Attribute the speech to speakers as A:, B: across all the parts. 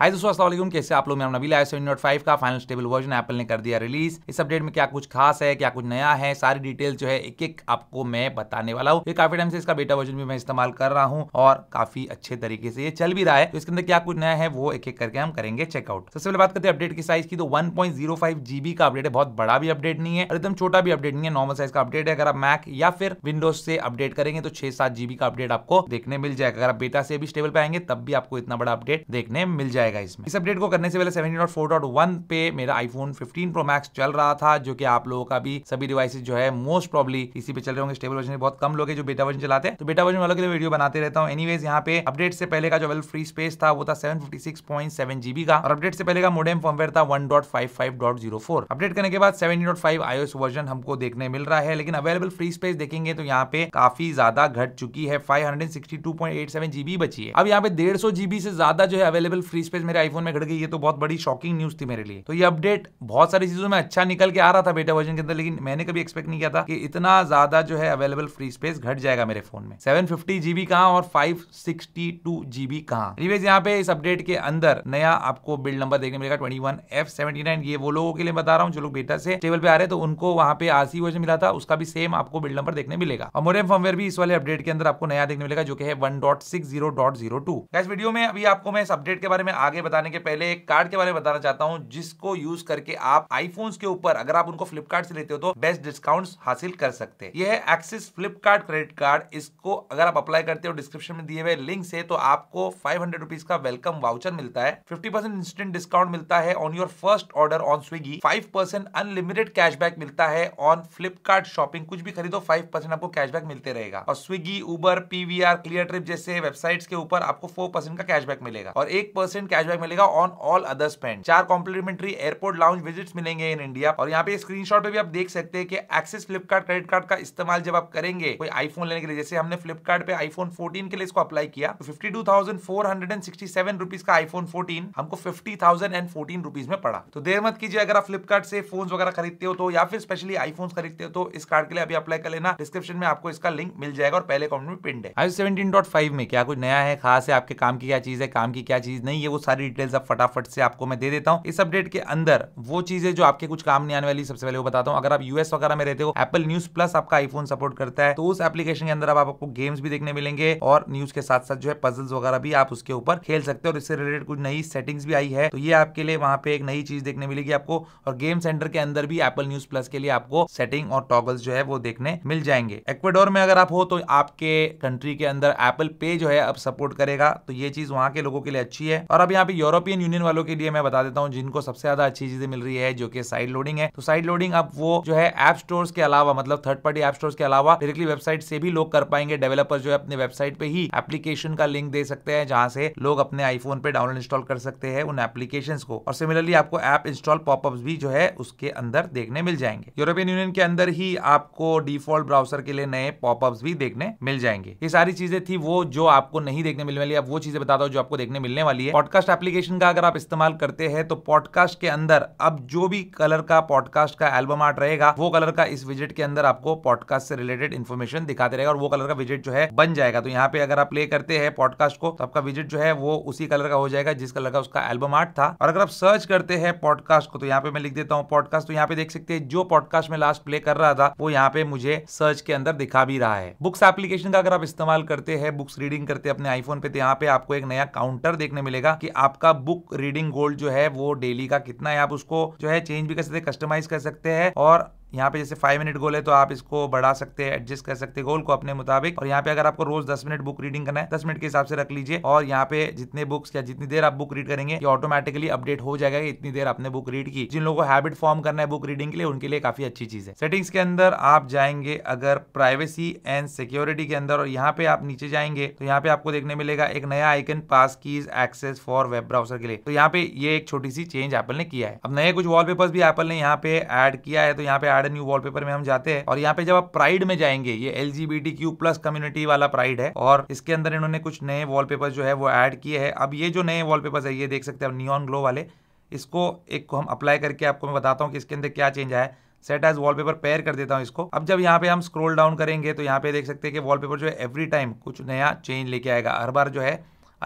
A: हाय दोस्तों अस्सलाम कैसे आप लोग मेरा नबी आई सेवन फाइव का फाइनल स्टेबल वर्जन एप्पल ने कर दिया रिलीज इस अपडेट में क्या कुछ खास है क्या कुछ नया है सारी डिटेल जो है एक एक आपको मैं बताने वाला हूँ ये काफी टाइम से इसका बेटा वर्जन भी मैं इस्तेमाल कर रहा हूँ और काफी अच्छे तरीके से ये चल भी रहा है तो इसके अंदर क्या कुछ नया है वो एक एक करके हम करेंगे चेकआउट सबसे पहले बात करते हैं अपडेट की साइज की तो वन का अपडेट है बहुत बड़ा भी अपडेट नहीं है एकदम छोटा भी अपडेट नहीं है नॉर्मल साइज का अपडेट है अगर आप मैक या फिर विंडोज से अपडेट करेंगे तो छह सात जीबी का अपडेट आपको देखने मिल जाएगा अगर आप बेटा से भी स्टेबल पाएंगे तब भी आपको इतना बड़ा अपडेट देखने मिल जाएगा जाएगा इसमें इस अपडेट को करने से पहले 17.4.1 पे मेरा आईफोन 15 प्रो मैक्स चल रहा था जो कि आप लोगों का भी सभी डिवाइसेस जो है मोस्ट प्रॉब्ली इसी पे चल रहे होंगे स्टेबल वर्जन बहुत कम लोग है जो बेटा वर्जन चलाते हैं तो बेटा वर्जन वालों के लिए वीडियो बनाते रहता हूँ एनीवेज यहाँ पे अपडेट से पहले का जो वेल फ्री स्पेस था वो था सेवन जीबी का और अपडेट से पहले का मोडेम फॉर्मवेयर था वन अपडेट करने के बाद सेवेंटी आईओएस वर्जन हमको देखने मिल रहा है लेकिन अवेलेबल फ्री स्पेस देखेंगे तो यहाँ पे काफी ज्यादा घट चुकी है 562.87 जीबी बची है अब यहाँ पे 150 जीबी से ज्यादा जो है अवेलेबल फ्री स्पेस मेरे आईफोन में घट गई ये तो बहुत बड़ी शॉकिंग न्यूज थी मेरे लिए तो ये अपडेट बहुत सारी चीजों में अच्छा निकल के आ रहा था बेटा वर्जन के अंदर लेकिन मैंने कभी एक्सपेक्ट नहीं किया था कि इतना ज्यादा जो है अवेलेबल फ्री स्पेस घट जाएगा मेरे फोन में सेवन फिफ्टी जीबी कहाँ और फाइव सिक्सटी टू जीबी कहाँ यहाँ पे इस अपडेट के अंदर नया आपको बिल्ड नंबर देखने मिलेगा twenty one F seventy nine ये वो लोगों के लिए बता रहा हूँ जो लोग बेटा से टेबल पे आ रहे तो उनको वहाँ पे आरसी वर्जन मिला था उसका भी सेम आपको बिल्ड नंबर देखने मिलेगा और मोरम फॉर्मवेयर भी इस वाले अपडेट के अंदर आपको नया देखने मिलेगा जो कि है one dot six zero dot zero two इस वीडियो में अभी आपको मैं इस अपडेट के बारे में आगे बताने के पहले एक कार्ड के बारे में बताना चाहता हूँ जिसको यूज करके आप आईफोन के ऊपर अगर आप उनको फ्लिपकार्ट से लेते हो तो बेस्ट डिस्काउंट हासिल कर सकते हैं यह है एक्सिस फ्लिपकार्ट क्रेडिट कार्ड इसको अगर आप अप्लाई करते हो डिस्क्रिप्शन में दिए हुए लिंक से तो आपको फाइव हंड्रेड का वेलकम वाउचर मिलता है फिफ्टी इंस्टेंट डिस्काउंट मिलता है on your first order on Swiggy five unlimited cashback मिलता है ऑन फ्लिपकार्ट शॉपिंग कुछ भी खरीदो फाइव आपको कैशबैक मिलते रहेगा और Swiggy Uber PVR Cleartrip जैसे वेबसाइट्स के ऊपर आपको फोर का कैशबैक मिलेगा और एक कैशबैक मिलेगा ऑन ऑल अदर स्पेंड चार कॉम्प्लीमेंट्री एयरपोर्ट लाउंज विजिट मिलेंगे इन इंडिया और यहाँ पे स्क्रीनशॉट पे भी आप देख सकते हैं कि एक्सिस फ्लिपकार्ट क्रेडिट कार्ड का इस्तेमाल जब आप करेंगे कोई आईफोन लेने के लिए जैसे हमने फ्लिपकार्ट पे आईफोन फोर्टीन के लिए इसको अप्लाई किया तो fifty two thousand four hundred and sixty seven rupees का आईफोन फोर्टीन हमको fifty thousand and fourteen rupees में पड़ा तो देर मत कीजिए अगर आप फ्लिपकार्ट से फोन वगैरह खरीदते हो तो या फिर स्पेशली आईफोन खरीदते हो तो इस कार्ड के लिए अभी अप्लाई कर लेना डिस्क्रिप्शन में आपको इसका लिंक मिल जाएगा और पहले कॉमेंट में पिंड है आई सेवेंटीन डॉट फाइव में क्या कुछ नया है खास है आपके काम की क्या चीज है काम की क्या चीज नहीं है वो सारी डिटेल्स अब फटाफट से आपको मैं दे देता हूँ इस अपडेट के अंदर वो चीजें जो आपके कुछ काम नहीं आने वाली सबसे पहले वो बताता हूँ अगर आप यूएस वगैरह में रहते हो एप्पल न्यूज प्लस आपका आईफोन सपोर्ट करता है तो उस एप्लीकेशन के अंदर आप आपको गेम्स भी देखने मिलेंगे और न्यूज के साथ साथ जो है पजल्स वगैरह भी आप उसके ऊपर खेल सकते हो और इससे रिलेटेड कुछ नई सेटिंग्स भी आई है तो ये आपके लिए वहां पे एक नई चीज देखने मिलेगी आपको और गेम सेंटर के अंदर भी एप्पल न्यूज प्लस के लिए आपको सेटिंग और टॉगल्स जो है वो देखने मिल जाएंगे एक्वाडोर में अगर आप हो तो आपके कंट्री के अंदर एप्पल पे जो है अब सपोर्ट करेगा तो ये चीज वहां के लोगों के लिए अच्छी है और अब यहाँ पे यूरोपियन यूनियन वालों के लिए मैं बता देता हूँ जिनको सबसे ज्यादा अच्छी चीजें मिल रही है जो कि साइड लोडिंग है तो साइड लोडिंग अब वो जो है एप स्टोर्स के अलावा मतलब थर्ड पार्टी एप स्टोर्स के अलावा डायरेक्टली वेबसाइट से भी लोग कर पाएंगे डेवलपर जो है अपने वेबसाइट पे ही एप्लीकेशन का लिंक दे सकते हैं जहां से लोग अपने आईफोन पे डाउनलोड इंस्टॉल कर सकते हैं उन एप्लीकेशन को और सिमिलरली आपको ऐप इंस्टॉल पॉपअप भी जो है उसके अंदर देखने मिल जाएंगे यूरोपियन यूनियन के अंदर ही आपको डिफॉल्ट ब्राउसर के लिए नए पॉपअप भी देखने मिल जाएंगे ये सारी चीजें थी वो जो आपको नहीं देखने मिलने वाली अब वो चीजें बता दो जो आपको देखने मिलने वाली है पॉडकास्ट पॉडकास्ट एप्लीकेशन का अगर आप इस्तेमाल करते हैं तो पॉडकास्ट के अंदर अब जो भी कलर का पॉडकास्ट का एल्बम आर्ट रहेगा वो कलर का इस विजिट के अंदर आपको पॉडकास्ट से रिलेटेड इन्फॉर्मेशन दिखाते रहेगा और वो कलर का विजिट जो है बन जाएगा तो यहाँ पे अगर आप प्ले करते हैं पॉडकास्ट को तो आपका विजिट जो है वो उसी कलर का हो जाएगा जिस कलर का उसका एल्बम आर्ट था और अगर आप सर्च करते हैं पॉडकास्ट को तो यहाँ पे मैं लिख देता हूँ पॉडकास्ट तो यहाँ पे देख सकते हैं जो पॉडकास्ट में लास्ट प्ले कर रहा था वो यहाँ पे मुझे सर्च के अंदर दिखा भी रहा है बुक्स एप्लीकेशन का अगर आप इस्तेमाल करते हैं बुक्स रीडिंग करते हैं अपने आईफोन पे तो यहाँ पे आपको एक नया काउंटर देखने मिलेगा कि आपका बुक रीडिंग गोल्ड जो है वो डेली का कितना है आप उसको जो है चेंज भी कर सकते हैं कस्टमाइज कर सकते हैं और यहाँ पे जैसे फाइव मिनट गोल है तो आप इसको बढ़ा सकते हैं एडजस्ट कर सकते हैं गोल को अपने मुताबिक और यहाँ पे अगर आपको रोज दस मिनट बुक रीडिंग करना है दस मिनट के हिसाब से रख लीजिए और यहाँ पे जितने बुक्स या जितनी देर आप बुक रीड करेंगे ये ऑटोमेटिकली अपडेट हो जाएगा इतनी देर आपने बुक रीड की जिन लोगों को हैबिट फॉर्म करना है बुक रीडिंग के लिए उनके लिए काफी अच्छी चीज है सेटिंग्स के अंदर आप जाएंगे अगर प्राइवेसी एंड सिक्योरिटी के अंदर और यहाँ पे आप नीचे जाएंगे तो यहाँ पे आपको देखने मिलेगा एक नया icon passkeys access for web browser के लिए तो यहाँ पे ये एक छोटी सी चेंज एप्पल ने किया है अब नए कुछ वॉलपेपर्स भी एप्पल ने यहाँ पे एड किया है तो यहाँ पे एड एड न्यू वॉलपेपर में हम जाते हैं और यहाँ पे जब आप प्राइड में जाएंगे ये एल क्यू प्लस कम्युनिटी वाला प्राइड है और इसके अंदर इन्होंने कुछ नए वॉलपेपर जो है वो ऐड किए हैं अब ये जो नए वॉलपेपर्स है ये देख सकते हैं नियॉन ग्लो वाले इसको एक को हम अप्लाई करके आपको मैं बताता हूँ कि इसके अंदर क्या चेंज आया सेट एज वॉलपेपर पेयर कर देता हूँ इसको अब जब यहाँ पे हम स्क्रोल डाउन करेंगे तो यहाँ पे देख सकते हैं कि वॉलपेपर जो है एवरी टाइम कुछ नया चेंज लेके आएगा हर बार जो है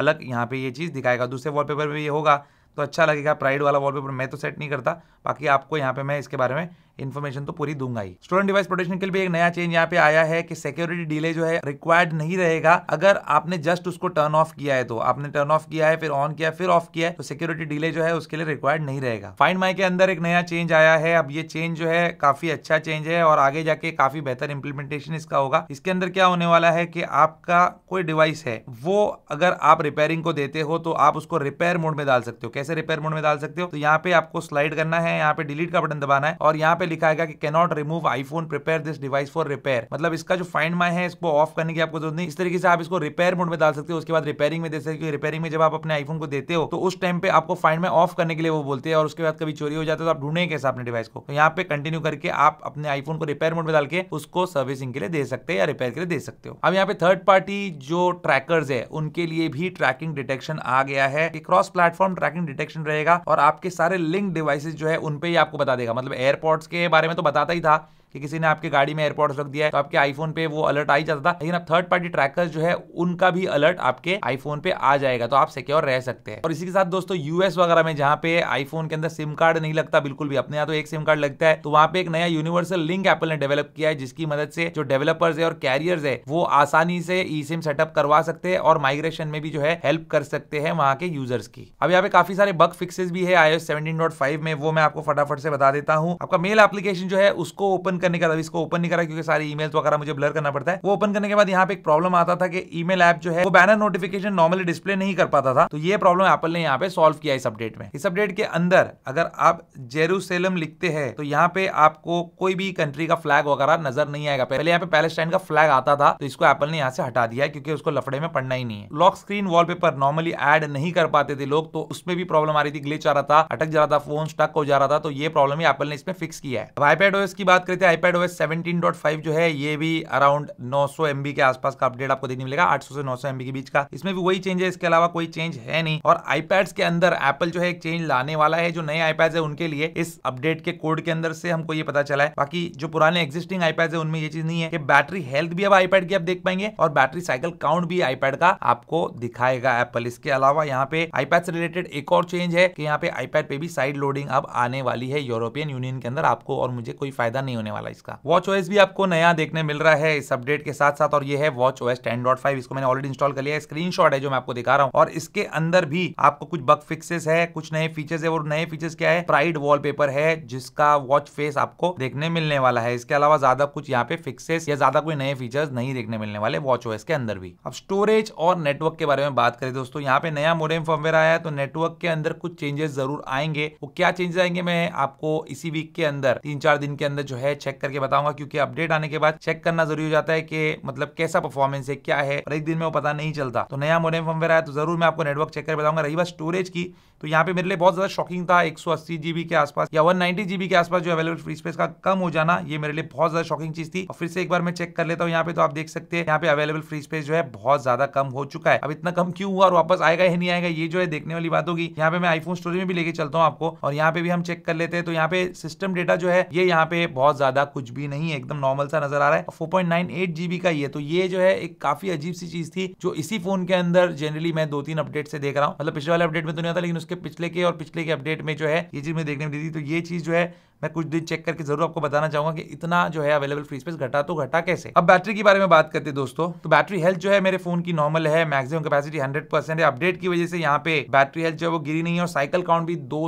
A: अलग यहाँ पे ये चीज़ दिखाएगा दूसरे वॉलपेपर पे ये होगा तो अच्छा लगेगा प्राइड वाला वॉलपेपर मैं तो सेट नहीं करता बाकी आपको यहाँ पे मैं इसके बारे में इन्फॉर्मेशन तो पूरी दूंगा ही स्टूडेंट डिवाइस प्रोटेक्शन के लिए एक नया चेंज यहाँ पे आया है कि सिक्योरिटी डिले जो है रिक्वायर्ड नहीं रहेगा अगर आपने जस्ट उसको टर्न ऑफ किया है तो आपने टर्न ऑफ किया है फिर ऑन किया फिर ऑफ किया है तो सिक्योरिटी डिले जो है उसके लिए रिक्वायर्ड नहीं रहेगा फाइंड माई के अंदर एक नया चेंज आया है अब ये चेंज जो है काफी अच्छा चेंज है और आगे जाके काफी बेहतर इंप्लीमेंटेशन इसका होगा इसके अंदर क्या होने वाला है कि आपका कोई डिवाइस है वो अगर आप रिपेयरिंग को देते हो तो आप उसको रिपेयर मोड में डाल सकते हो कैसे रिपेयर मोड में डाल सकते हो तो यहाँ पे आपको स्लाइड करना है यहाँ पे डिलीट का बटन दबाना है और यहाँ पे लिखा है कि cannot remove iPhone prepare this device for repair मतलब इसका जो फाइंड माई है इसको ऑफ करने की आपको जरूरत नहीं इस तरीके से आप इसको रिपेयर मोड में डाल सकते हो उसके बाद रिपेयरिंग में दे सकते हो रिपेयरिंग में जब आप अपने आईफोन को देते हो तो उस टाइम पे आपको फाइंड में ऑफ करने के लिए वो बोलते हैं और उसके बाद कभी चोरी हो जाता है तो आप ढूंढे कैसे अपने डिवाइस को तो यहाँ पे कंटिन्यू करके आप अपने आईफोन को रिपेयर मोड में डाल के उसको सर्विसिंग के लिए दे सकते हैं या रिपेयर के लिए दे सकते हो अब यहाँ पे थर्ड पार्टी जो ट्रैकर्स है उनके लिए भी ट्रैकिंग डिटेक्शन आ गया है कि क्रॉस प्लेटफॉर्म ट्रैकिंग डिटेक्शन रहेगा और आपके सारे लिंक डिवाइसेज जो है उन उनपे ही आपको बता देगा मतलब एयरपोर्ट्स के के बारे में तो बताता ही था कि किसी ने आपकी गाड़ी में एयरपोर्ट रख दिया है तो आपके आईफोन पे वो अलर्ट आ ही जाता था लेकिन अब थर्ड पार्टी ट्रैकर्स जो है उनका भी अलर्ट आपके आईफोन पे आ जाएगा तो आप सिक्योर रह सकते हैं और इसी के साथ दोस्तों यूएस वगैरह में जहाँ पे आईफोन के अंदर सिम कार्ड नहीं लगता बिल्कुल भी अपने यहाँ तो एक सिम कार्ड लगता है तो वहाँ पे एक नया यूनिवर्सल लिंक एपल ने डेवलप किया है जिसकी मदद से जो डेवलपर्स है और कैरियर्स है वो आसानी से ई सिम सेटअप करवा सकते हैं और माइग्रेशन में भी जो है हेल्प कर सकते हैं वहाँ के यूजर्स की अब यहाँ पे काफी सारे बग फिक्सेस भी है आईओएस एस में वो मैं आपको फटाफट से बता देता हूँ आपका मेल एप्लीकेशन जो है उसको ओपन ओपन करने के बाद इसको ओपन नहीं करा क्योंकि सारी ईमेल्स वगैरह मुझे ब्लर करना पड़ता है वो ओपन करने के बाद यहाँ पे एक प्रॉब्लम आता था कि ईमेल ऐप जो है वो बैनर नोटिफिकेशन नॉर्मली डिस्प्ले नहीं कर पाता था तो ये प्रॉब्लम एप्पल ने यहाँ पे सॉल्व किया इस अपडेट में इस अपडेट के अंदर अगर आप जेरूसेलम लिखते हैं तो यहाँ पे आपको कोई भी कंट्री का फ्लैग वगैरह नजर नहीं आएगा पहले यहाँ पे पैलेस्टाइन का फ्लैग आता था तो इसको एप्पल ने यहाँ से हटा दिया क्योंकि उसको लफड़े में पढ़ना ही नहीं है lock screen wall normally add नहीं कर पाते थे लोग तो उसमें भी प्रॉब्लम आ रही थी ग्लिच आ रहा था अटक जा रहा था फोन स्टक हो जा रहा था तो ये प्रॉब्लम एप्पल ने इसमें फिक्स किया है आईपैड की बात करते आईपैड ओएस 17.5 जो है ये भी अराउंड 900 सौ के आसपास का अपडेट आपको देखने मिलेगा 800 से 900 सौ के बीच का इसमें भी वही चेंज है इसके अलावा कोई चेंज है नहीं और आईपैड्स के अंदर एप्पल जो है एक चेंज लाने वाला है जो नए आईपैड है उनके लिए इस अपडेट के कोड के अंदर से हमको ये पता चला है बाकी जो पुराने एग्जिस्टिंग आईपैड है उनमें ये चीज नहीं है कि बैटरी हेल्थ भी अब आईपैड की आप देख पाएंगे और बैटरी साइकिल काउंट भी आईपैड का आपको दिखाएगा एप्पल इसके अलावा यहाँ पे आईपैड से रिलेटेड एक और चेंज है कि यहाँ पे आईपैड पे भी साइड लोडिंग अब आने वाली है यूरोपियन यूनियन के अंदर आपको और मुझे कोई फायदा नहीं होने वाला वाला इसका वॉच ओएस भी आपको नया देखने मिल रहा है इस अपडेट के साथ साथ और ये है वॉच ओएस 10.5 इसको मैंने ऑलरेडी इंस्टॉल कर लिया स्क्रीन शॉट है जो मैं आपको दिखा रहा हूँ और इसके अंदर भी आपको कुछ बग फिक्सेस है कुछ नए फीचर्स है और नए फीचर्स क्या है प्राइड वॉल है जिसका वॉच फेस आपको देखने मिलने वाला है इसके अलावा ज्यादा कुछ यहाँ पे फिक्सेस या ज्यादा कोई नए फीचर्स नहीं देखने मिलने वाले वॉच ओएस के अंदर भी अब स्टोरेज और नेटवर्क के बारे में बात करें दोस्तों यहाँ पे नया मोडेम फॉर्मवेयर आया है तो नेटवर्क के अंदर कुछ चेंजेस जरूर आएंगे वो क्या चेंजेस आएंगे मैं आपको इसी वीक के अंदर तीन चार दिन के अंदर जो है छह चेक करके बताऊंगा क्योंकि अपडेट आने के बाद चेक करना जरूरी हो जाता है कि मतलब कैसा परफॉर्मेंस है क्या है और एक दिन में वो पता नहीं चलता तो नया मोडेम फर्मवेयर आया तो जरूर मैं आपको नेटवर्क चेक कर बताऊंगा रही बात स्टोरेज की तो यहाँ पे मेरे लिए बहुत ज्यादा शॉकिंग था एक सौ के आसपास या वन जीबी के आसपास जो अवेलेबल फ्री स्पेस का कम हो जाना ये मेरे लिए बहुत ज्यादा शॉकिंग चीज थी और फिर से एक बार मैं चेक कर लेता हूँ यहाँ पे तो आप देख सकते हैं यहाँ पे अवेलेबल फ्री स्पेस जो है बहुत ज्यादा कम हो चुका है अब इतना कम क्यों हुआ और वापस आएगा ही नहीं आएगा ये जो है देखने वाली बात होगी यहाँ पे मैं आईफोन स्टोरी में भी लेके चलता हूँ आपको और यहाँ पे भी हम चेक कर लेते हैं तो यहाँ पे सिस्टम डेटा जो है ये यहाँ पे बहुत ज्यादा ज़्यादा कुछ भी नहीं है एकदम नॉर्मल सा नजर आ रहा है four point nine eight GB का ही है तो ये जो है एक काफी अजीब सी चीज थी जो इसी फोन के अंदर जनरली मैं दो तीन अपडेट से देख रहा हूँ मतलब पिछले वाले अपडेट में तो नहीं आता लेकिन उसके पिछले के और पिछले के अपडेट में जो है ये चीज में देखने मिली थी तो ये चीज जो है मैं कुछ दिन चेक करके जरूर आपको बताना चाहूंगा कि इतना जो है अवेलेबल फ्री स्पेस घटा तो घटा कैसे अब बैटरी के बारे में बात करते हैं दोस्तों तो बैटरी हेल्थ जो है मेरे फोन की नॉर्मल है मैक्सिमम कैपेसिटी हंड्रेड परसेंट है अपडेट की वजह से यहाँ पे बैटरी हेल्थ जो है वो गिरी नहीं है और साइकिल काउंट भी दो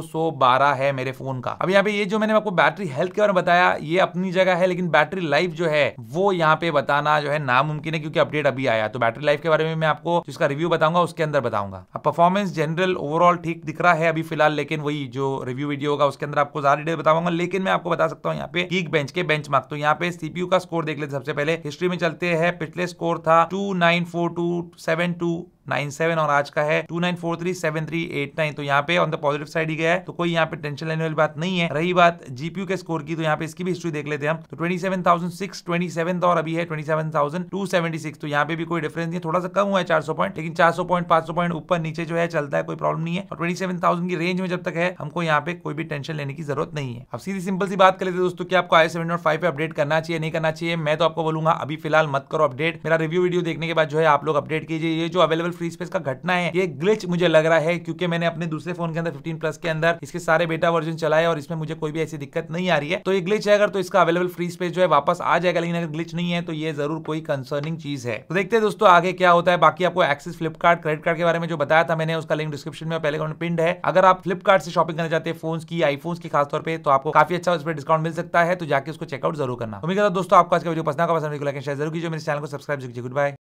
A: है मेरे फोन का अब यहाँ पे ये जो मैंने आपको बैटरी हेल्थ के बारे में बताया ये अपनी जगह है लेकिन बैटरी लाइफ जो है वो यहाँ पे बताना जो है नामुमकिन है क्योंकि अपडेट अभी आया तो बैटरी लाइफ के बारे में मैं आपको जिसका रिव्यू बताऊंगा उसके अंदर बताऊंगा अब परफॉर्मेंस जनरल ओवरऑल ठीक दिख रहा है अभी फिलहाल लेकिन वही जो रिव्यू वीडियो होगा उसके अंदर आपको ज्यादा डिटेल बताऊंगा लेकिन मैं आपको बता सकता हूँ यहाँ पे गीक बेंच के बेंच तो यहाँ पे सीपीयू का स्कोर देख लेते सबसे पहले हिस्ट्री में चलते हैं पिछले स्कोर था two nine four two seven two seven और आज का है two nine four three seven three eight nine तो यहाँ पे ऑन द पॉजिटिव साइड ही गया है तो कोई यहाँ पे टेंशन लेने वाली बात नहीं है रही बात जीपीयू के स्कोर की तो यहाँ पे इसकी भी हिस्ट्री देख लेते हैं हम तो ट्वेंटी सेवन और अभी है ट्वेंटी तो यहाँ पे भी कोई डिफरेंस नहीं है थोड़ा सा कम हुआ है चार सौ पॉइंट लेकिन चार पॉइंट पांच सौ पॉइंट ऊपर नीचे जो है चलता है कोई प्रॉब्लम नहीं है और ट्वेंटी सेवन थाउजेंड की रेंज में जब तक है हमको यहाँ पे कोई भी टेंशन लेने की जरूरत नहीं है अब सीधी सिंपल सी बात कर लेते दोस्तों की आपको आई सेवन नॉट फाइव पे अपडेट करना चाहिए नहीं करना चाहिए मैं तो आपको बोलूंगा अभी फिलहाल मत करो अपडेट मेरा रिव्यू वीडियो देखने के बाद जो है आप लोग अपडेट कीजिए ये जो अवेलेबल फ्री स्पेस का घटना है ये ग्लिच मुझे लग रहा है क्योंकि मैंने अपने दूसरे फोन के अंदर फिफ्टीन प्लस के अंदर इसके सारे बेटा वर्जन चलाए और इसमें मुझे कोई भी ऐसी दिक्कत नहीं आ रही है तो ये ग्लिच है अगर तो इसका अवेलेबल फ्री स्पेस जो है वापस आ जाएगा लेकिन अगर ग्लिच नहीं है तो ये जरूर कोई कंसर्निंग चीज है तो देखते हैं दोस्तों आगे क्या होता है बाकी आपको एक्सिस फ्लिपकार्ट क्रेडिट कार्ड के बारे में जो बताया था मैंने उसका लिंक डिस्क्रिप्शन में पहले पिंड है अगर आप फ्लिपकार्ट से शॉपिंग करना चाहते हैं फोन की आईफोन की खासतौर पर तो आपको काफी अच्छा उस पर डिस्काउंट मिल सकता है तो जाकर उसको चेकआउट जरूर करना उम्मीद करता दोस्तों आपको आज का वीडियो पसंद का पसंद लाइक शेयर तो जरूर कीजिए मेरे चैनल को सब्सक्राइब कीजिए गुड बाय